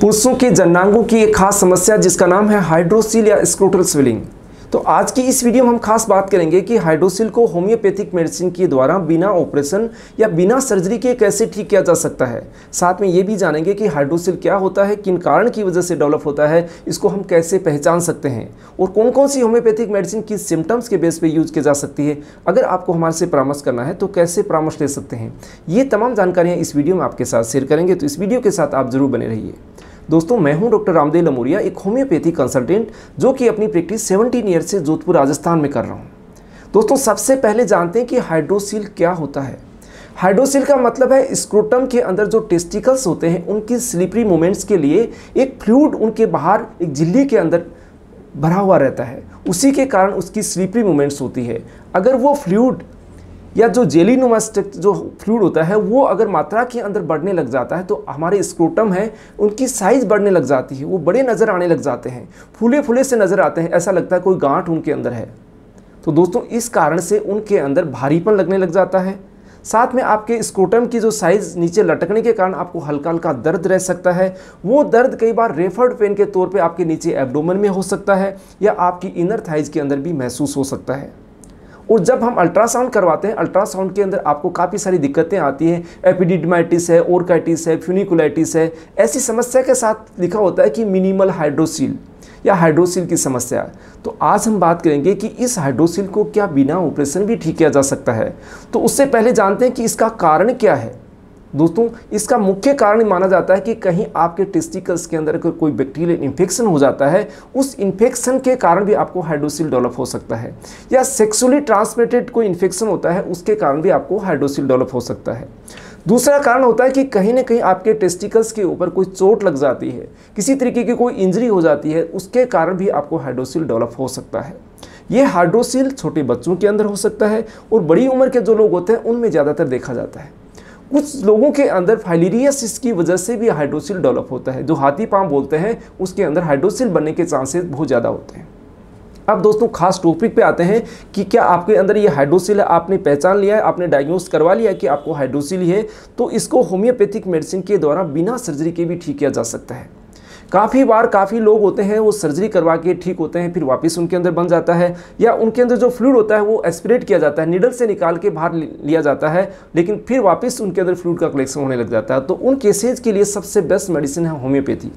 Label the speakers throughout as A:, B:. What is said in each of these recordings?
A: पुरुषों के जन्नांगों की एक खास समस्या जिसका नाम है हाइड्रोसिल या स्क्रोटल स्विलिंग तो आज की इस वीडियो में हम खास बात करेंगे कि हाइड्रोसिल को होम्योपैथिक मेडिसिन के द्वारा बिना ऑपरेशन या बिना सर्जरी के कैसे ठीक किया जा सकता है साथ में ये भी जानेंगे कि हाइड्रोसिल क्या होता है किन कारण की वजह से डेवलप होता है इसको हम कैसे पहचान सकते हैं और कौन कौन सी होम्योपैथिक मेडिसिन किस सिम्टम्स के बेस पर यूज की जा सकती है अगर आपको हमारे से परामर्श करना है तो कैसे परामर्श ले सकते हैं ये तमाम जानकारियाँ इस वीडियो में आपके साथ शेयर करेंगे तो इस वीडियो के साथ आप जरूर बने रहिए दोस्तों मैं हूं डॉक्टर रामदेव लमोरिया एक होम्योपैथी कंसल्टेंट जो कि अपनी प्रैक्टिस 17 ईयर से जोधपुर राजस्थान में कर रहा हूं दोस्तों सबसे पहले जानते हैं कि हाइड्रोसिल क्या होता है हाइड्रोसिल का मतलब है स्क्रोटम के अंदर जो टेस्टिकल्स होते हैं उनकी स्लिपरी मोमेंट्स के लिए एक फ्लूड उनके बाहर एक झिल्ली के अंदर भरा हुआ रहता है उसी के कारण उसकी स्लीपरी मूवमेंट्स होती है अगर वो फ्लूड या जो जेली नुमा जो फ्लूड होता है वो अगर मात्रा के अंदर बढ़ने लग जाता है तो हमारे स्क्रोटम है उनकी साइज़ बढ़ने लग जाती है वो बड़े नज़र आने लग जाते हैं फूले फूले से नज़र आते हैं ऐसा लगता है कोई गांठ उनके अंदर है तो दोस्तों इस कारण से उनके अंदर भारीपन लगने लग जाता है साथ में आपके स्क्रोटम की जो साइज़ नीचे लटकने के कारण आपको हल्का हल्का दर्द रह सकता है वो दर्द कई बार रेफर्ड पेन के तौर पे आपके नीचे एब्डोमन में हो सकता है या आपकी इनर थाइज के अंदर भी महसूस हो सकता है और जब हम अल्ट्रासाउंड करवाते हैं अल्ट्रासाउंड के अंदर आपको काफ़ी सारी दिक्कतें आती हैं एपिडिडमाइटिस है ओरकाइटिस है फ्यूनिकुलाइटिस है ऐसी समस्या के साथ लिखा होता है कि मिनिमल हाइड्रोसिल या हाइड्रोसिल की समस्या तो आज हम बात करेंगे कि इस हाइड्रोसिल को क्या बिना ऑपरेशन भी ठीक किया जा सकता है तो उससे पहले जानते हैं कि इसका कारण क्या है दोस्तों इसका मुख्य कारण माना जाता है कि कहीं आपके टेस्टिकल्स के अंदर अगर कोई बैक्टीरियल इन्फेक्शन हो जाता है उस इन्फेक्शन के कारण भी आपको हाइड्रोसिल डेवलप हो सकता है या सेक्सुअली ट्रांसमिटेड कोई इन्फेक्शन होता है उसके कारण भी आपको हाइड्रोसिल डेवलप हो सकता है दूसरा कारण होता है कि कहीं ना कहीं आपके टेस्टिकल्स के ऊपर कोई चोट लग जाती है किसी तरीके की कोई इंजरी हो जाती है उसके कारण भी आपको हाइड्रोसिल डेवलप हो सकता है ये हाइड्रोसिल छोटे बच्चों के अंदर हो सकता है और बड़ी उम्र के जो लोग होते हैं उनमें ज़्यादातर देखा जाता है कुछ लोगों के अंदर फाइलेरियासिस की वजह से भी हाइड्रोसिल डेवलप होता है जो हाथी पाम बोलते हैं उसके अंदर हाइड्रोसिल बनने के चांसेस बहुत ज़्यादा होते हैं अब दोस्तों खास टॉपिक पे आते हैं कि क्या आपके अंदर ये हाइड्रोसिल है आपने पहचान लिया है आपने डायग्नोस करवा लिया कि आपको हाइड्रोसिल है तो इसको होम्योपैथिक मेडिसिन के द्वारा बिना सर्जरी के भी ठीक किया जा सकता है काफ़ी बार काफ़ी लोग होते हैं वो सर्जरी करवा के ठीक होते हैं फिर वापस उनके अंदर बन जाता है या उनके अंदर जो फ्लूड होता है वो एस्पिरेट किया जाता है निडल से निकाल के बाहर लिया जाता है लेकिन फिर वापस उनके अंदर फ्लूड का कलेक्शन होने लग जाता है तो उन केसेज के लिए सबसे बेस्ट मेडिसिन है होम्योपैथी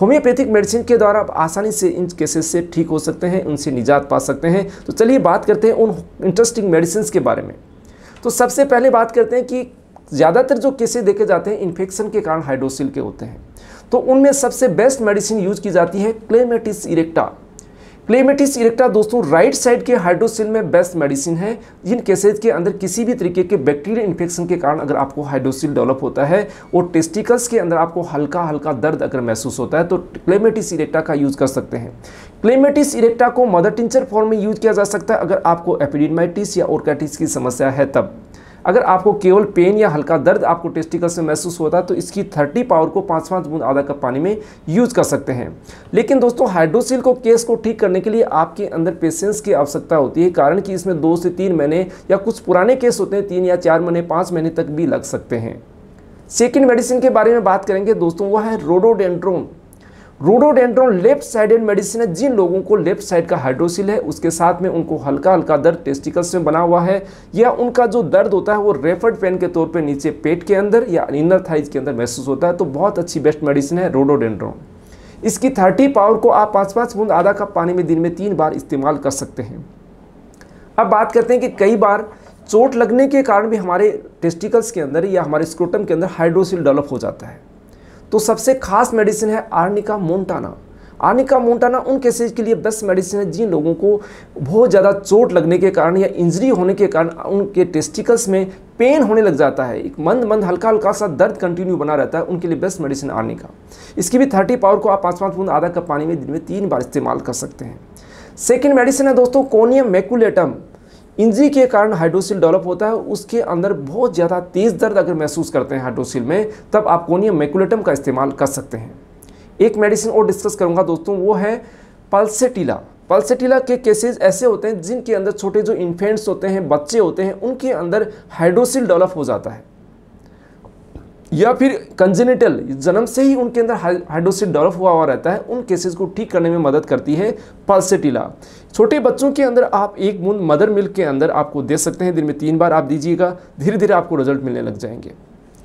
A: होम्योपैथिक मेडिसिन के द्वारा आप आसानी से इन केसेस से ठीक हो सकते हैं उनसे निजात पा सकते हैं तो चलिए बात करते हैं उन इंटरेस्टिंग मेडिसिन के बारे में तो सबसे पहले बात करते हैं कि ज़्यादातर जो केसेस देखे जाते हैं इन्फेक्शन के कारण हाइड्रोसिल के होते हैं तो उनमें सबसे बेस्ट मेडिसिन यूज की जाती है क्लेमेटिस इरेक्टा क्लेमेटिस इरेक्टा दोस्तों राइट साइड के हाइड्रोसिल में बेस्ट मेडिसिन है जिन केसेज के अंदर किसी भी तरीके के बैक्टीरिया इन्फेक्शन के कारण अगर आपको हाइड्रोसिल डेवलप होता है और टेस्टिकल्स के अंदर आपको हल्का हल्का दर्द अगर महसूस होता है तो क्लेमेटिस इरेक्टा का यूज़ कर सकते हैं क्लेमेटिस इरेक्टा को मदर टिंचर फॉर्म में यूज किया जा सकता है अगर आपको एपिडिनमाइटिस या ओरकाइटिस की समस्या है तब अगर आपको केवल पेन या हल्का दर्द आपको टेस्टिकल से महसूस होता है तो इसकी थर्टी पावर को पाँच पाँच बूंद आधा कप पानी में यूज कर सकते हैं लेकिन दोस्तों हाइड्रोसिल को केस को ठीक करने के लिए आपके अंदर पेशेंस की आवश्यकता होती है कारण कि इसमें दो से तीन महीने या कुछ पुराने केस होते हैं तीन या चार महीने पाँच महीने तक भी लग सकते हैं सेकेंड मेडिसिन के बारे में बात करेंगे दोस्तों वह है rhododendron rhododendron left and medicine है जिन लोगों को लेफ्ट साइड का हाइड्रोसिल है उसके साथ में उनको हल्का हल्का दर्द टेस्टिकल्स में बना हुआ है या उनका जो दर्द होता है वो रेफर्ड पेन के तौर पे नीचे पेट के अंदर या इनर थाइज के अंदर महसूस होता है तो बहुत अच्छी बेस्ट मेडिसिन है रोडोडेंड्रॉन इसकी थर्टी पावर को आप पाँच पाँच बूंद आधा कप पानी में दिन में तीन बार इस्तेमाल कर सकते हैं अब बात करते हैं कि कई बार चोट लगने के कारण भी हमारे टेस्टिकल्स के अंदर या हमारे स्क्रोटम के अंदर हाइड्रोसिल डेवलप हो जाता है तो सबसे खास मेडिसिन है आर्निका मोन्टाना आर्निका मोन्टाना उन केसेज के लिए बेस्ट मेडिसिन है जिन लोगों को बहुत ज़्यादा चोट लगने के कारण या इंजरी होने के कारण उनके टेस्टिकल्स में पेन होने लग जाता है एक मंद मंद हल्का हल्का सा दर्द कंटिन्यू बना रहता है उनके लिए बेस्ट मेडिसिन आर्निका इसकी भी थर्टी पावर को आप पाँच पाँच बूंद आधा कप पानी में दिन में तीन बार इस्तेमाल कर सकते हैं सेकेंड मेडिसिन है दोस्तों कोनियम मेकुलेटम इंजी के कारण हाइड्रोसिल डेवलप होता है उसके अंदर बहुत ज़्यादा तेज़ दर्द अगर महसूस करते हैं हाइड्रोसिल में तब आप कोनियम मेकुलेटम का इस्तेमाल कर सकते हैं एक मेडिसिन और डिस्कस करूँगा दोस्तों वो है पल्सेटिला पल्सेटिला के केसेस ऐसे होते हैं जिनके अंदर छोटे जो इन्फेंट्स होते हैं बच्चे होते हैं उनके अंदर हाइड्रोसिल डेवलप हो जाता है या फिर कंजेनेटल जन्म से ही उनके अंदर हाइड्रोसिड डेवलप हुआ हुआ रहता है उन केसेस को ठीक करने में मदद करती है पल्सेटिला छोटे बच्चों के अंदर आप एक बूंद मदर मिल्क के अंदर आपको दे सकते हैं दिन में तीन बार आप दीजिएगा धीरे धीरे आपको रिजल्ट मिलने लग जाएंगे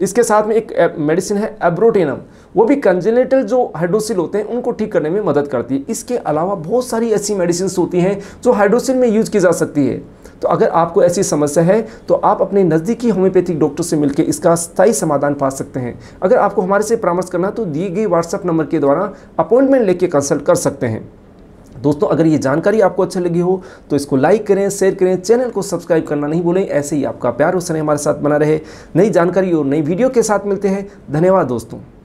A: इसके साथ में एक मेडिसिन है एब्रोटेनम वो भी कंजेनेटल जो हाइड्रोसिल होते हैं उनको ठीक करने में मदद करती है इसके अलावा बहुत सारी ऐसी मेडिसिन होती हैं जो हाइड्रोसिल में यूज की जा सकती है तो अगर आपको ऐसी समस्या है तो आप अपने नज़दीकी होम्योपैथिक डॉक्टर से मिलकर इसका स्थायी समाधान पा सकते हैं अगर आपको हमारे से परामर्श करना तो दी गई व्हाट्सएप नंबर के द्वारा अपॉइंटमेंट लेके कंसल्ट कर सकते हैं दोस्तों अगर ये जानकारी आपको अच्छी लगी हो तो इसको लाइक करें शेयर करें चैनल को सब्सक्राइब करना नहीं भूलें ऐसे ही आपका प्यार और स्नेह हमारे साथ बना रहे नई जानकारी और नई वीडियो के साथ मिलते हैं धन्यवाद दोस्तों